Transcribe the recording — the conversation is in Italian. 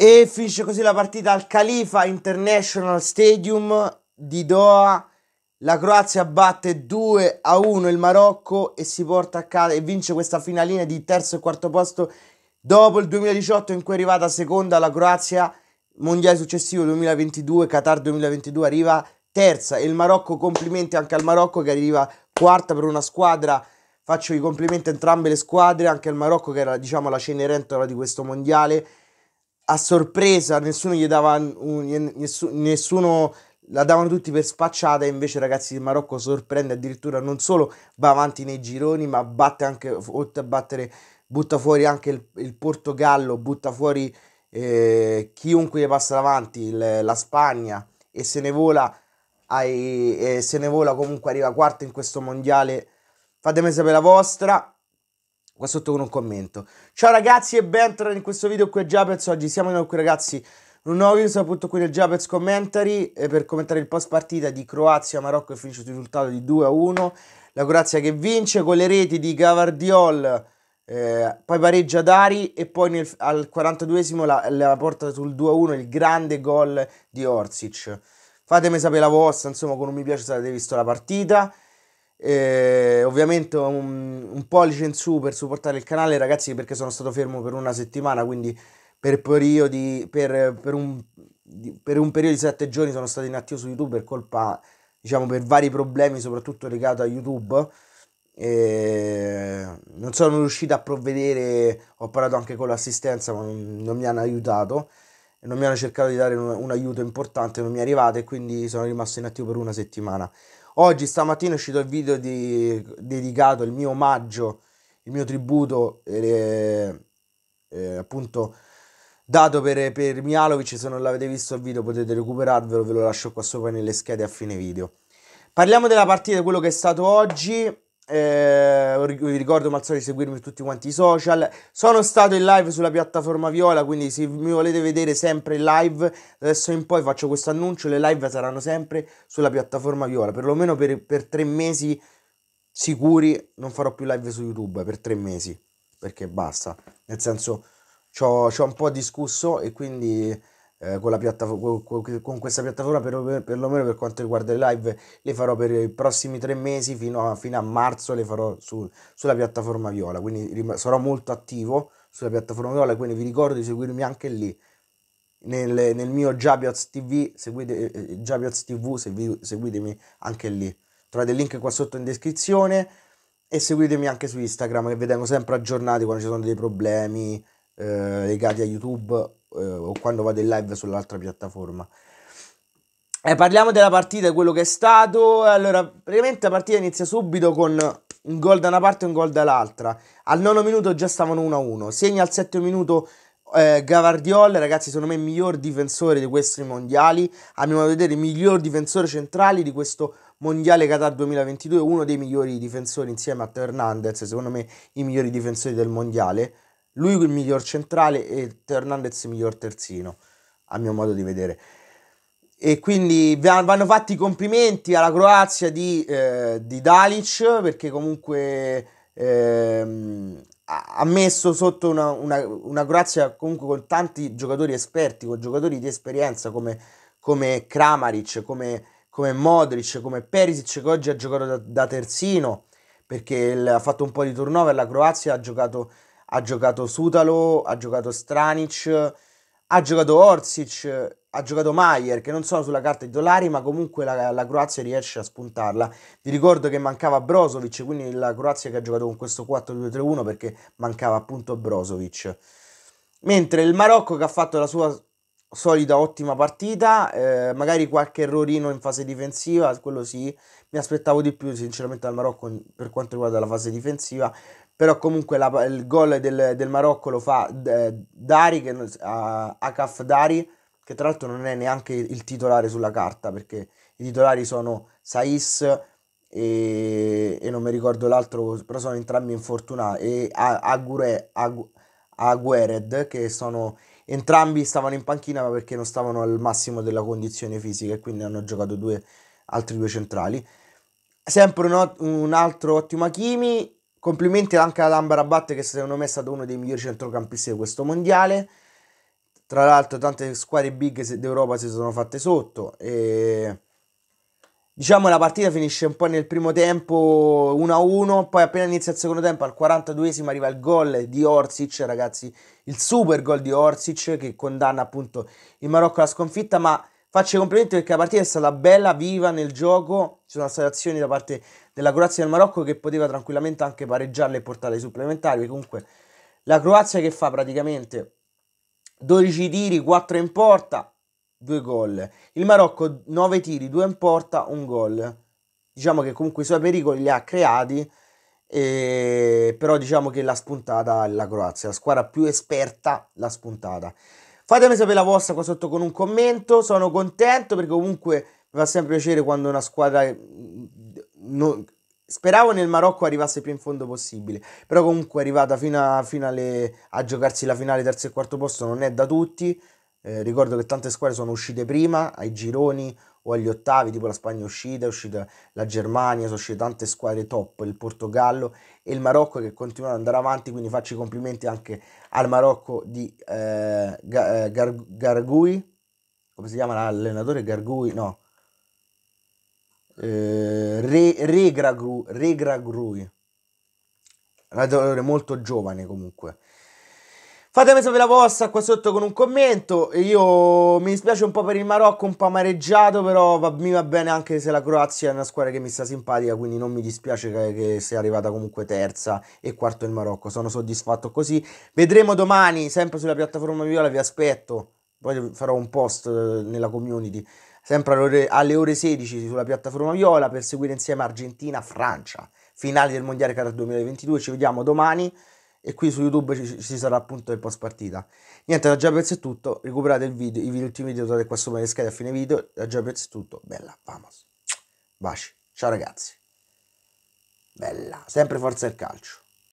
E finisce così la partita al Khalifa International Stadium di Doha. La Croazia batte 2 a 1 il Marocco e si porta a casa e vince questa finalina di terzo e quarto posto dopo il 2018 in cui è arrivata seconda la Croazia. Mondiale successivo 2022, Qatar 2022 arriva terza e il Marocco complimenti anche al Marocco che arriva quarta per una squadra faccio i complimenti a entrambe le squadre, anche al Marocco che era diciamo la cenerentola di questo mondiale a sorpresa, nessuno gli dava un, nessuno, nessuno la davano tutti per spacciata e invece ragazzi il Marocco sorprende addirittura non solo va avanti nei gironi ma batte anche oltre a battere butta fuori anche il, il Portogallo butta fuori eh, chiunque gli passa davanti il, la Spagna e se ne vola ai, se ne vola comunque arriva quarto in questo mondiale fatemi sapere la vostra qua sotto con un commento. Ciao ragazzi e bentornati in questo video qui a Japez. Oggi siamo qui ragazzi un nuovo video appunto qui del Japez Commentary eh, per commentare il post partita di Croazia-Marocco e finisce il risultato di 2-1. La Croazia che vince con le reti di Gavardiol, eh, poi pareggia Dari e poi nel, al 42esimo la, la porta sul 2-1 il grande gol di Orsic. Fatemi sapere la vostra, insomma con un mi piace se avete visto la partita. Eh, ovviamente un, un, pollice in su per supportare il canale ragazzi perché sono stato fermo per una settimana quindi per periodi per, per, un, per un periodo di sette giorni sono stato inattivo su youtube per colpa diciamo per vari problemi soprattutto legato a youtube eh, non sono riuscito a provvedere ho parlato anche con l'assistenza ma non, non mi hanno aiutato non mi hanno cercato di dare un, un aiuto importante non mi è arrivato e quindi sono rimasto inattivo per una settimana Oggi stamattina è uscito il video di, dedicato, il mio omaggio, il mio tributo, eh, eh, eh, appunto dato per, per Mialovic, se non l'avete visto il video potete recuperarvelo, ve lo lascio qua sopra nelle schede a fine video. Parliamo della partita, quello che è stato oggi. Eh, vi ricordo, ma al solito, di seguirmi su tutti quanti i social. Sono stato in live sulla piattaforma Viola, quindi se mi volete vedere sempre in live, adesso in poi faccio questo annuncio, le live saranno sempre sulla piattaforma Viola, perlomeno per, per tre mesi sicuri non farò più live su YouTube, per tre mesi, perché basta. Nel senso, ci ho un po' discusso e quindi eh, con, la piattaforma, con, questa piattaforma, per, per, perlomeno per quanto riguarda le live, le farò per i prossimi tre mesi, fino a, fino a marzo le farò su, sulla piattaforma viola, quindi rim- sarò molto attivo sulla piattaforma viola, quindi vi ricordo di seguirmi anche lì. Nel, nel mio Jabiaz TV, seguite, eh, eh Jabiaz TV, segui, seguitemi anche lì. Trovate il link qua sotto in descrizione e seguitemi anche su Instagram che vi tengo sempre aggiornati quando ci sono dei problemi eh, legati a YouTube eh, o quando vado in live sull'altra piattaforma. Eh, parliamo della partita, quello che è stato. Allora, praticamente la partita inizia subito con un gol da una parte e un gol dall'altra. Al nono minuto già stavano 1-1. Segna al settimo minuto eh, Gavardiol, ragazzi, secondo me il miglior difensore di questi mondiali. A mio modo di vedere, il miglior difensore centrale di questo mondiale Qatar 2022. Uno dei migliori difensori insieme a Teo Hernandez, secondo me i migliori difensori del mondiale lui il miglior centrale e Hernandez il miglior terzino, a mio modo di vedere. E quindi vanno fatti i complimenti alla Croazia di, eh, di Dalic perché comunque eh, ha messo sotto una, una, una, Croazia comunque con tanti giocatori esperti, con giocatori di esperienza come, come Kramaric, come, come Modric, come Perisic che oggi ha giocato da, da terzino perché il, ha fatto un po' di turnover, la Croazia ha giocato ha giocato Sutalo, ha giocato Stranic, ha giocato Orsic, ha giocato Maier, che non sono sulla carta titolari, ma comunque la, la, Croazia riesce a spuntarla. Vi ricordo che mancava Brozovic, quindi la Croazia che ha giocato con questo 4-2-3-1 perché mancava appunto Brozovic. Mentre il Marocco che ha fatto la sua solida ottima partita, eh, magari qualche errorino in fase difensiva, quello sì, mi aspettavo di più sinceramente dal Marocco per quanto riguarda la fase difensiva, però comunque la, il gol del, del, Marocco lo fa eh, Dari, che, uh, Akaf Dari, che tra l'altro non è neanche il titolare sulla carta, perché i titolari sono Saiz e, e non mi ricordo l'altro, però sono entrambi infortunati, e Agure, Agu, Aguered, che sono entrambi stavano in panchina perché non stavano al massimo della condizione fisica e quindi hanno giocato due, altri due centrali. Sempre un, un altro ottimo Akimi, Complimenti anche ad Ambarabat che secondo me è stato uno dei migliori centrocampisti di questo mondiale. Tra l'altro tante squadre big d'Europa si sono fatte sotto. E... Diciamo la partita finisce un po' nel primo tempo 1-1, poi appena inizia il secondo tempo al 42esimo arriva il gol di Orsic, ragazzi, il super gol di Orsic che condanna appunto il Marocco alla sconfitta, ma Faccio i complimenti perché la partita è stata bella, viva nel gioco. Ci sono state azioni da parte della Croazia e del Marocco che poteva tranquillamente anche pareggiarle e portare ai supplementari. Comunque, la Croazia che fa praticamente 12 tiri, 4 in porta, 2 gol. Il Marocco 9 tiri, 2 in porta, 1 gol. Diciamo che comunque i suoi pericoli li ha creati. E... però diciamo che l'ha spuntata la Croazia, la squadra più esperta l'ha spuntata. Fatemi sapere la vostra qua sotto con un commento, sono contento perché comunque mi fa sempre piacere quando una squadra... Mm, no, speravo nel Marocco arrivasse più in fondo possibile, però comunque arrivata fino, a, fino alle, a giocarsi la finale terzo e quarto posto non è da tutti, eh, ricordo che tante squadre sono uscite prima ai gironi o agli ottavi, tipo la Spagna è uscita, è uscita la Germania, sono uscite tante squadre top, il Portogallo e il Marocco che continuano ad andare avanti, quindi faccio i complimenti anche al Marocco di eh, eh Gar- Gargui, come si chiama l'allenatore? Gargui, no, eh, Re, Regragru, Regragrui, un allenatore molto giovane comunque, Fatemi sapere la vostra qua sotto con un commento. Io mi dispiace un po' per il Marocco, un po' amareggiato, però va, mi va bene anche se la Croazia è una squadra che mi sta simpatica, quindi non mi dispiace che, che sia arrivata comunque terza e quarto il Marocco. Sono soddisfatto così. Vedremo domani, sempre sulla piattaforma Viola, vi aspetto. Poi farò un post eh, nella community, sempre alle ore, alle ore 16 sulla piattaforma Viola per seguire insieme Argentina-Francia, finale del Mondiale Qatar 2022. Ci vediamo domani e qui su YouTube ci, ci sarà appunto il post partita. Niente, da Jabez è tutto, recuperate il video, i video, ultimi video trovate qua sopra le schede a fine video, da Jabez è tutto, bella, vamos. Baci, ciao ragazzi. Bella, sempre forza il calcio.